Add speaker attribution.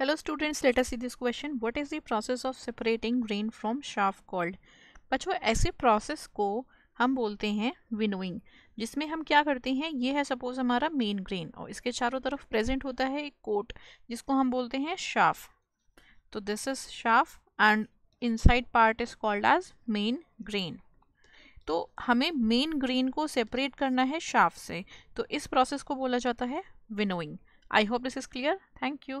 Speaker 1: hello students let us see this question what is the process of separating grain from chaff called बच्चों ऐसे process को हम बोलते हैं विनोइंग जिसमें हम क्या करते हैं ये है सपोज हमारा मेन ग्रेन और इसके चारों तरफ प्रेजेंट होता है एक कोट जिसको हम बोलते हैं शाफ तो this is chaff and in part is called as main grain तो हमें मेन ग्रेन को सेपरेट करना है शाफ से तो इस प्रोसेस को बोला जाता है winnowing I hope this is clear thank you